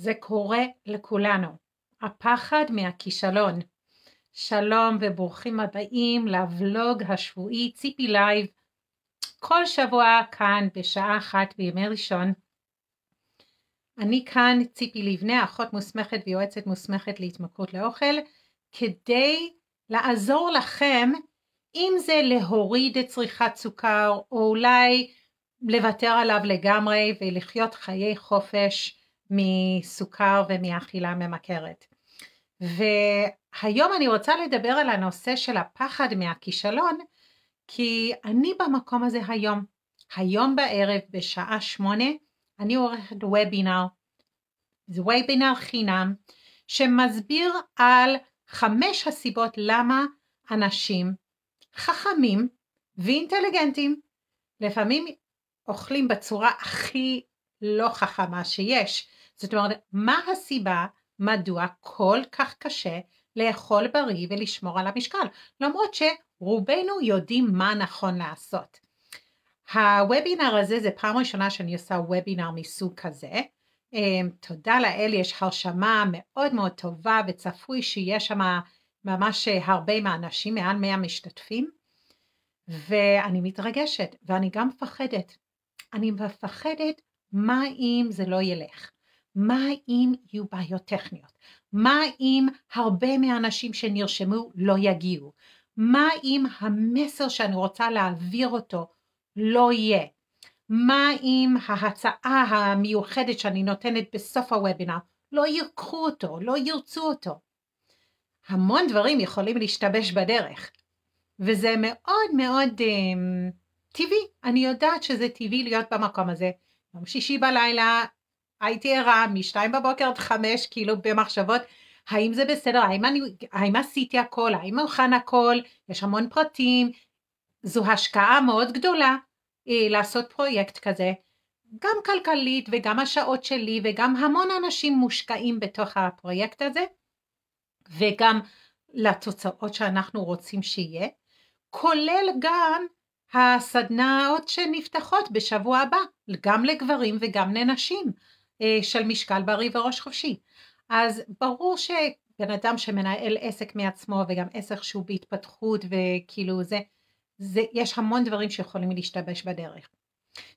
זה קורה לכולנו. הפחד מהכישלון. שלום וברוכים הבאים לבלוג השבועי ציפי לייב, כל שבוע כאן בשעה אחת בימי ראשון. אני כאן ציפי לבנה, אחות מוסמכת ויועצת מוסמכת להתמכרות לאוכל, כדי לעזור לכם אם זה להוריד את צריכת סוכר או אולי לוותר עליו לגמרי ולחיות חיי חופש מסוכר ומאכילה ממכרת. והיום אני רוצה לדבר על הנושא של הפחד מהכישלון, כי אני במקום הזה היום. היום בערב בשעה שמונה אני עורכת וובינר, זה וובינר חינם, שמסביר על חמש הסיבות למה אנשים חכמים ואינטליגנטים לפעמים אוכלים בצורה הכי לא חכמה שיש. זאת אומרת, מה הסיבה מדוע כל כך קשה לאכול בריא ולשמור על המשקל, למרות שרובנו יודעים מה נכון לעשות. הוובינר הזה זה פעם ראשונה שאני עושה וובינר מסוג כזה. אמ, תודה לאל יש הרשמה מאוד מאוד טובה וצפוי שיש שם ממש הרבה מהאנשים, מעל 100 משתתפים. ואני מתרגשת ואני גם מפחדת. אני מפחדת מה אם זה לא ילך. מה אם יהיו בעיות טכניות? מה אם הרבה מהאנשים שנרשמו לא יגיעו? מה אם המסר שאני רוצה להעביר אותו לא יהיה? מה אם ההצעה המיוחדת שאני נותנת בסוף הוובינר לא ייקחו אותו, לא ירצו אותו? המון דברים יכולים להשתבש בדרך, וזה מאוד מאוד אמ, טבעי. אני יודעת שזה טבעי להיות במקום הזה. יום שישי בלילה הייתי ערה משתיים בבוקר עד חמש, כאילו במחשבות, האם זה בסדר, האם, אני, האם עשיתי הכל, האם מוכן הכל, יש המון פרטים, זו השקעה מאוד גדולה אה, לעשות פרויקט כזה, גם כלכלית וגם השעות שלי וגם המון אנשים מושקעים בתוך הפרויקט הזה, וגם לתוצאות שאנחנו רוצים שיהיה, כולל גם הסדנאות שנפתחות בשבוע הבא, גם לגברים וגם לנשים. אה, של משקל בריא וראש חופשי. אז ברור שבן אדם שמנהל עסק מעצמו וגם עסק שהוא בהתפתחות וכאילו זה, זה יש המון דברים שיכולים להשתבש בדרך.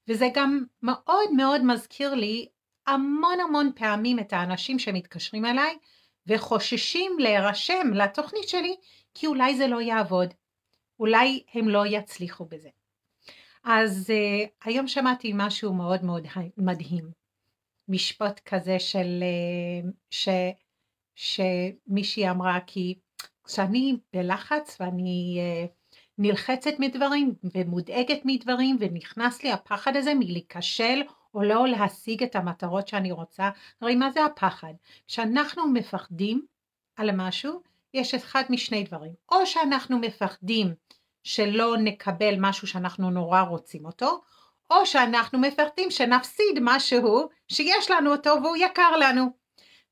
וזה גם מאוד מאוד מזכיר לי המון המון פעמים את האנשים שמתקשרים אליי וחוששים להירשם לתוכנית שלי כי אולי זה לא יעבוד, אולי הם לא יצליחו בזה. אז uh, היום שמעתי משהו מאוד מאוד מדהים. משפט כזה של, אה, ש, שמישהי אמרה כי כשאני בלחץ ואני אה, נלחצת מדברים ומודאגת מדברים ונכנס לי הפחד הזה מלהיכשל או לא להשיג את המטרות שאני רוצה, הרי מה זה הפחד? כשאנחנו מפחדים על משהו, יש אחד משני דברים, או שאנחנו מפחדים שלא נקבל משהו שאנחנו נורא רוצים אותו, או שאנחנו מפחדים שנפסיד משהו שיש לנו אותו והוא יקר לנו.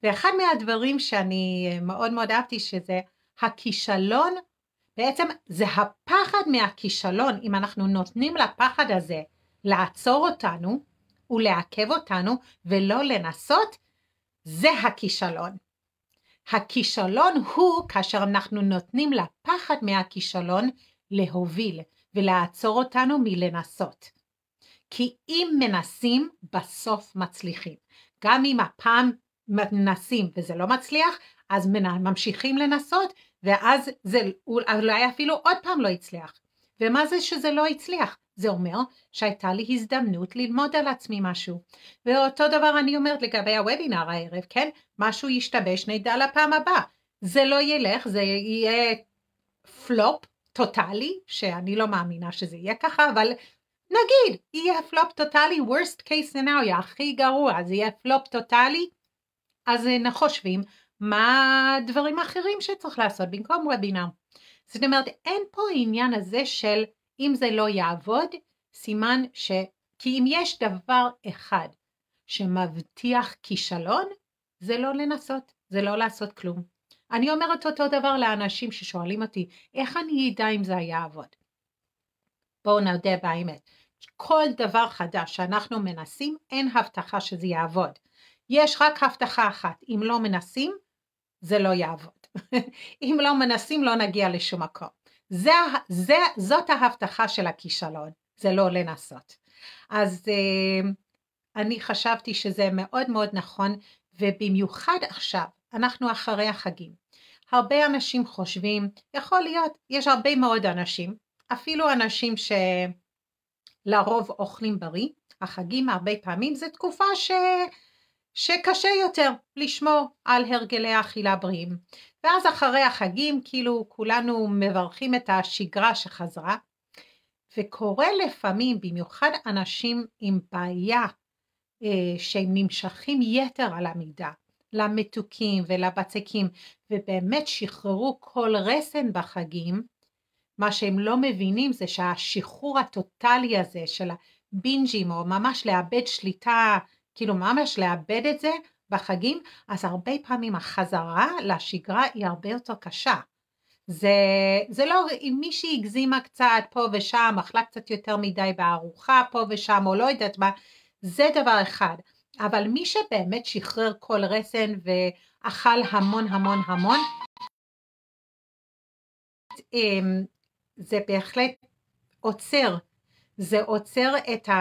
ואחד מהדברים שאני אה, מאוד מאוד אהבתי שזה הכישלון, בעצם זה הפחד מהכישלון, אם אנחנו נותנים לפחד הזה לעצור אותנו ולעכב אותנו ולא לנסות, זה הכישלון. הכישלון הוא כאשר אנחנו נותנים לפחד מהכישלון להוביל ולעצור אותנו מלנסות. כי אם מנסים, בסוף מצליחים. גם אם הפעם מנסים וזה לא מצליח, אז ממשיכים לנסות, ואז זה אולי אפילו עוד פעם לא הצליח. ומה זה שזה לא הצליח? זה אומר שהייתה לי הזדמנות ללמוד על עצמי משהו. ואותו דבר אני אומרת לגבי הוובינר הערב, כן? משהו ישתבש, נדע לפעם הבאה. זה לא ילך, זה יהיה פלופ טוטאלי, שאני לא מאמינה שזה יהיה ככה, אבל נגיד, יהיה פלופ טוטאלי, worst case scenario, הכי גרוע, אז יהיה פלופ טוטאלי, אז אה, נחושבים מה הדברים האחרים שצריך לעשות במקום וובינר. זאת אומרת, אין פה העניין הזה של אם זה לא יעבוד, סימן ש... כי אם יש דבר אחד שמבטיח כישלון, זה לא לנסות, זה לא לעשות כלום. אני אומרת אותו דבר לאנשים ששואלים אותי, איך אני אדע אם זה יעבוד? בואו נודה באמת. כל דבר חדש שאנחנו מנסים, אין הבטחה שזה יעבוד. יש רק הבטחה אחת, אם לא מנסים, זה לא יעבוד. אם לא מנסים, לא נגיע לשום מקום. זה, זה, זאת ההבטחה של הכישלון, זה לא לנסות. אז אה, אני חשבתי שזה מאוד מאוד נכון, ובמיוחד עכשיו, אנחנו אחרי החגים. הרבה אנשים חושבים, יכול להיות, יש הרבה מאוד אנשים, אפילו אנשים ש... לרוב אוכלים בריא. החגים הרבה פעמים זה תקופה ש... שקשה יותר לשמור על הרגלי האכילה בריאים. ואז אחרי החגים כאילו כולנו מברכים את השגרה שחזרה, וקורה לפעמים, במיוחד אנשים עם בעיה אה, שהם נמשכים יתר על המידה, למתוקים ולבצקים, ובאמת שחררו כל רסן בחגים, מה שהם לא מבינים זה שהשחרור הטוטלי הזה של הבינג'ים, או ממש לאבד שליטה, כאילו ממש לאבד את זה בחגים, אז הרבה פעמים החזרה לשגרה היא הרבה יותר קשה. זה, זה לא, אם מישהי הגזימה קצת פה ושם, אכלה קצת יותר מדי בארוחה פה ושם, או לא יודעת מה, זה דבר אחד. אבל מי שבאמת שחרר כל רסן ואכל המון המון המון, אמ, זה בהחלט עוצר, זה עוצר את ה...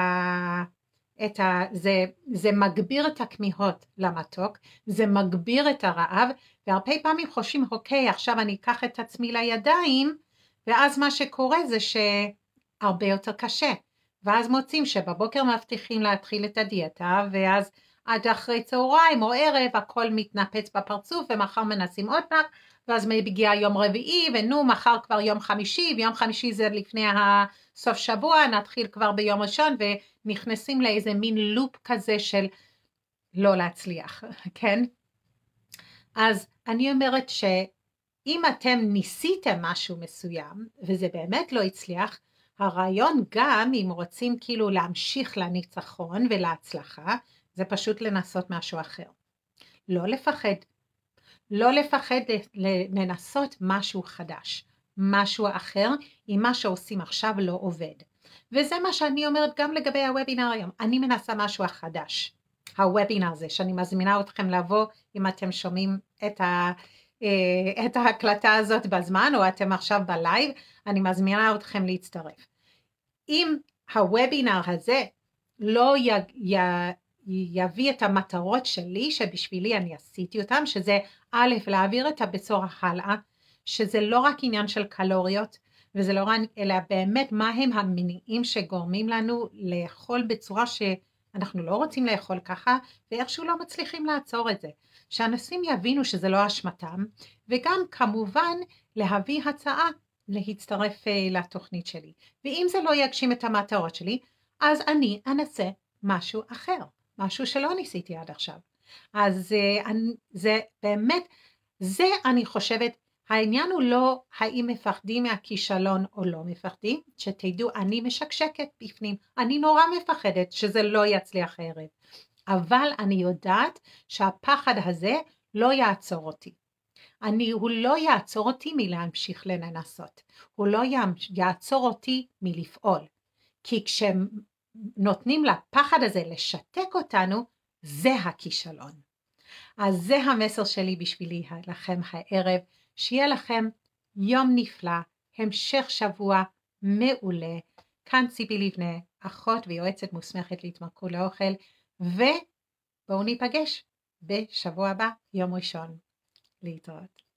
את ה... זה, זה מגביר את הכמיהות למתוק, זה מגביר את הרעב, והרבה פעמים חושבים, אוקיי, עכשיו אני אקח את עצמי לידיים, ואז מה שקורה זה שהרבה יותר קשה. ואז מוצאים שבבוקר מבטיחים להתחיל את הדיאטה, ואז עד אחרי צהריים או ערב, הכל מתנפץ בפרצוף ומחר מנסים עוד פעם, ואז מגיע יום רביעי, ונו, מחר כבר יום חמישי, ויום חמישי זה לפני הסוף שבוע, נתחיל כבר ביום ראשון, ונכנסים לאיזה מין לופ כזה של לא להצליח, כן? אז אני אומרת שאם אתם ניסיתם משהו מסוים, וזה באמת לא הצליח, הרעיון גם אם רוצים כאילו להמשיך לניצחון ולהצלחה, זה פשוט לנסות משהו אחר. לא לפחד. לא לפחד לנסות משהו חדש, משהו אחר, אם מה שעושים עכשיו לא עובד. וזה מה שאני אומרת גם לגבי הוובינר היום, אני מנסה משהו החדש, הוובינר הזה, שאני מזמינה אתכם לבוא אם אתם שומעים את, ה, אה, את ההקלטה הזאת בזמן או אתם עכשיו בלייב, אני מזמינה אתכם להצטרף. אם הוובינר הזה לא י, י, יביא את המטרות שלי שבשבילי אני עשיתי אותן, שזה א', להעביר את הבשורה הלאה, שזה לא רק עניין של קלוריות, וזה לא רק, אלא באמת מה הם המניעים שגורמים לנו לאכול בצורה שאנחנו לא רוצים לאכול ככה, ואיכשהו לא מצליחים לעצור את זה. שאנשים יבינו שזה לא אשמתם, וגם כמובן להביא הצעה להצטרף אה, לתוכנית שלי. ואם זה לא יגשים את המטרות שלי, אז אני אנסה משהו אחר. משהו שלא ניסיתי עד עכשיו. אז זה אה, זה באמת, זה אני חושבת, העניין הוא לא האם מפחדים מהכישלון או לא מפחדים, שתדעו אני משקשקת בפנים, אני נורא מפחדת שזה לא יצליח הערב, אבל אני יודעת שהפחד הזה לא יעצור אותי. אני, הוא לא יעצור אותי מלהמשיך לנסות, הוא לא יעצור אותי מלפעול. כי כש, נותנים לפחד הזה לשתק אותנו, זה הכישלון. אז זה המסר שלי בשבילי לכם הערב, שיהיה לכם יום נפלא, המשך שבוע מעולה. כאן ציפי לבנה, אחות ויועצת מוסמכת להתמכרות לאוכל, ובואו ניפגש בשבוע הבא, יום ראשון. להתראות.